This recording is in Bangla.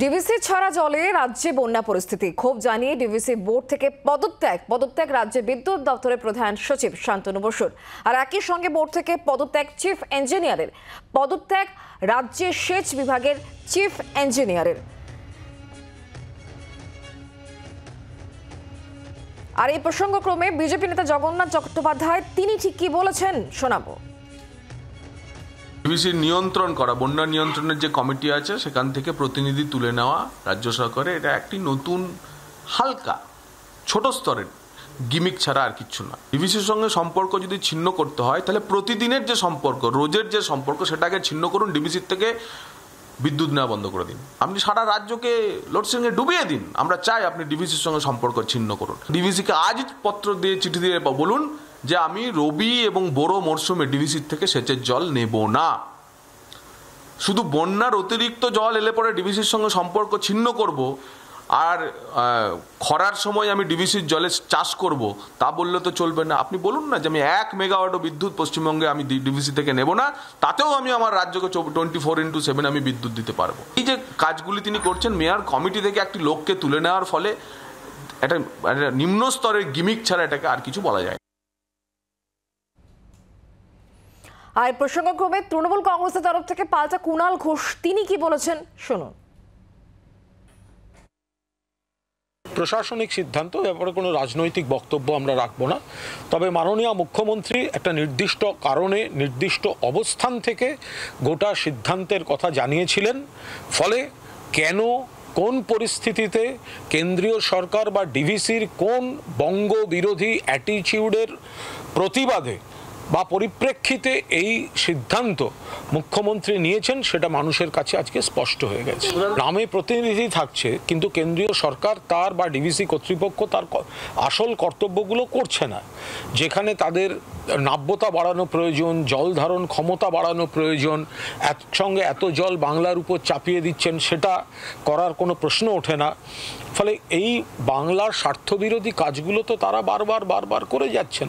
ডিভিসি ছাড়া জলে রাজ্যে বন্যা পরিস্থিতি ক্ষোভ জানিয়ে ডিভিসি বোর্ড থেকে পদত্যাগ পদত্যাগ রাজ্যে বিদ্যুৎ দপ্তরের প্রধান সচিব শান্তনু বসুর আর একই সঙ্গে বোর্ড থেকে পদত্যাগ চিফ ইঞ্জিনিয়ারের পদত্যাগ রাজ্যে সেচ বিভাগের চিফ ইঞ্জিনিয়ারের আর এই প্রসঙ্গক্রমে বিজেপি নেতা জগন্নাথ চট্টোপাধ্যায় তিনি ঠিক কি বলেছেন শোনাবো বিবিসির নিয়ন্ত্রণ করা বন্যা নিয়ন্ত্রণের যে কমিটি আছে সেখান থেকে প্রতিনিধি তুলে নেওয়া রাজ্য সরকারের এটা একটি নতুন হালকা ছোট স্তরের গিমিক ছাড়া আর কিছু না বিবিসির সঙ্গে সম্পর্ক যদি ছিন্ন করতে হয় তাহলে প্রতিদিনের যে সম্পর্ক রোজের যে সম্পর্ক সেটাকে ছিন্ন করুন ডিবিসির থেকে বিদ্যুৎ নেওয়া বন্ধ করে দিন আপনি সারা রাজ্যকে লোডশেডিংয়ে ডুবিয়ে দিন আমরা চাই আপনি ডিভিসির সঙ্গে সম্পর্ক ছিন্ন করুন ডিভিসিকে আজ পত্র দিয়ে চিঠি দিয়ে বলুন যে আমি রবি এবং বোরো মরশুমে ডিভিসির থেকে সেচের জল নেব না শুধু বন্যার অতিরিক্ত জল এলে পরে ডিভিসির সঙ্গে সম্পর্ক ছিন্ন করব আর খরার সময় আমি ডিভিসির জলে চাষ করব তা বললে তো চলবে না আপনি বলুন না যে আমি এক মেগাওয়াটও বিদ্যুৎ পশ্চিমবঙ্গে আমি ডিভিসি থেকে নেব না তাতেও আমি আমার রাজ্যকে টোয়েন্টি ফোর ইন্টু সেভেন আমি বিদ্যুৎ দিতে পারবো এই যে কাজগুলি তিনি করছেন মেয়ার কমিটি থেকে একটি লোককে তুলে নেওয়ার ফলে একটা নিম্ন স্তরের গিমিক ছাড়া এটাকে আর কিছু বলা যায় আর প্রসঙ্গক্রমে তৃণমূল কংগ্রেসের তরফ থেকে পাল্টা কুনাল ঘোষ তিনি কি বলেছেন শুনুন প্রশাসনিক সিদ্ধান্ত ব্যাপারে কোনো রাজনৈতিক বক্তব্য আমরা রাখবো না তবে মাননীয় মুখ্যমন্ত্রী একটা নির্দিষ্ট কারণে নির্দিষ্ট অবস্থান থেকে গোটা সিদ্ধান্তের কথা জানিয়েছিলেন ফলে কেন কোন পরিস্থিতিতে কেন্দ্রীয় সরকার বা ডিভিসির কোন বঙ্গ বিরোধী অ্যাটিচিউডের প্রতিবাদে বা পরিপ্রেক্ষিতে এই সিদ্ধান্ত মুখ্যমন্ত্রী নিয়েছেন সেটা মানুষের কাছে আজকে স্পষ্ট হয়ে গেছে নামে প্রতিনিধি থাকছে কিন্তু কেন্দ্রীয় সরকার তার বা ডিভিসি কর্তৃপক্ষ তার আসল কর্তব্যগুলো করছে না যেখানে তাদের নাব্যতা বাড়ানো প্রয়োজন জল ধারণ ক্ষমতা বাড়ানো প্রয়োজন একসঙ্গে এত জল বাংলার উপর চাপিয়ে দিচ্ছেন সেটা করার কোনো প্রশ্ন ওঠে না ফলে এই বাংলার স্বার্থবিরোধী কাজগুলো তো তারা বারবার বারবার করে যাচ্ছেন